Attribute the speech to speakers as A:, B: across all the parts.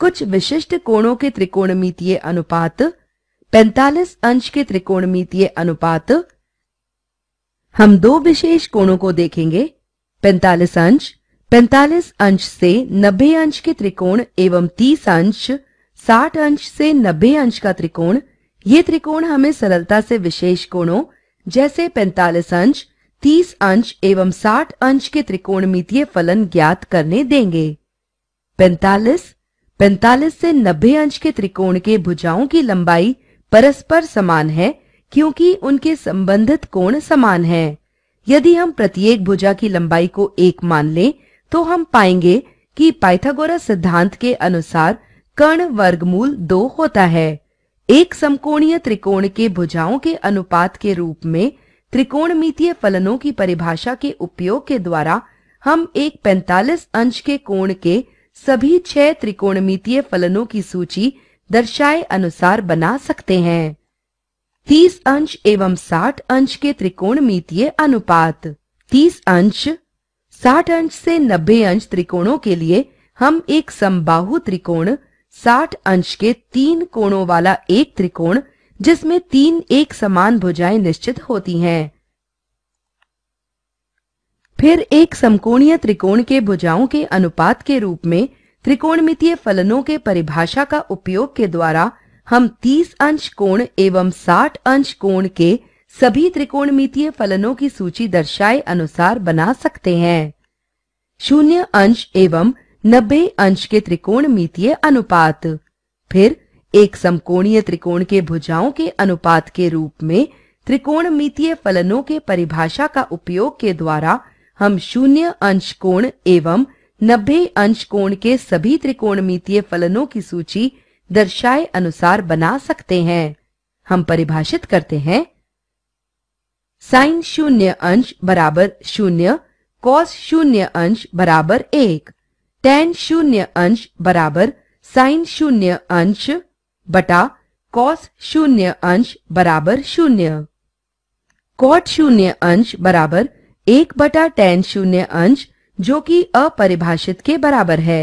A: कुछ विशिष्ट कोणों के त्रिकोणमितीय अनुपात 45 अंश के त्रिकोणमितीय अनुपात हम दो विशेष कोणों को देखेंगे 45 अंश 45 अंश से 90 अंश के त्रिकोण एवं 30 अंश 60 अंश से 90 अंश का त्रिकोण ये त्रिकोण हमें सरलता से विशेष कोणों जैसे 45 अंश 30 अंश एवं 60 अंश के त्रिकोणमितीय फलन ज्ञात करने देंगे 45 45 से 90 अंश के त्रिकोण के भुजाओं की लंबाई परस्पर समान है क्योंकि उनके संबंधित कोण समान है यदि हम प्रत्येक भुजा की लंबाई को एक मान लें तो हम पाएंगे कि पाइथागोरस सिद्धांत के अनुसार कर्ण वर्गमूल दो होता है एक समकोणीय त्रिकोण के भुजाओं के अनुपात के रूप में त्रिकोणमितीय फलनों की परिभाषा के उपयोग के द्वारा हम एक 45 अंश के कोण के सभी छह त्रिकोणमितीय फलनों की सूची दर्शाए अनुसार बना सकते हैं तीस अंश एवं साठ अंश के त्रिकोणमितीय अनुपात तीस अंश साठ अंश से नब्बे अंश त्रिकोणों के लिए हम एक समबाहु त्रिकोण साठ अंश के तीन कोणों वाला एक त्रिकोण जिसमें तीन एक समान भुजाएं निश्चित होती हैं फिर एक समकोणीय त्रिकोण के भुजाओं के अनुपात के रूप में त्रिकोणमितीय फलनों के परिभाषा का उपयोग के द्वारा हम 30 अंश कोण एवं 60 अंश कोण के सभी त्रिकोणमितीय फलनों की सूची दर्शाए अनुसार बना सकते हैं शून्य अंश एवं नब्बे अंश के त्रिकोणमितीय अनुपात फिर एक समकोणीय त्रिकोण के भुजाओं के अनुपात के रूप में त्रिकोणमितीय फलनों के परिभाषा का उपयोग के द्वारा हम शून्य अंश कोण एवं नब्बे अंश कोण के सभी त्रिकोणमितीय फलनों की सूची दर्शाए अनुसार बना सकते हैं हम परिभाषित करते हैं साइन शून्य अंश बराबर शून्य कॉस शून्य अंश बराबर एक टेन शून्य अंश बराबर साइन शून्य अंश बटा कॉस शून्य अंश बराबर शून्य कॉट शून्य अंश बराबर एक बटा टेन शून्य अंश जो कि अपरिभाषित के बराबर है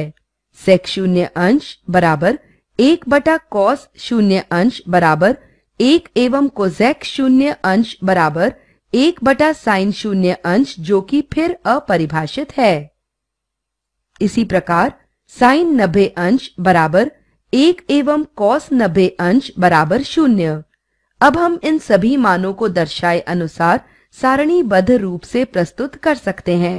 A: सेक शून्य अंश बराबर एक बटा कॉस शून्य अंश बराबर एक एवं कोजेक शून्य अंश बराबर एक बटा साइन शून्य अंश जो कि फिर अपरिभाषित है इसी प्रकार साइन नब्बे अंश बराबर एक एवं कॉस नब्बे अंश बराबर शून्य अब हम इन सभी मानों को दर्शाए अनुसार सारणीबद्ध रूप से प्रस्तुत कर सकते हैं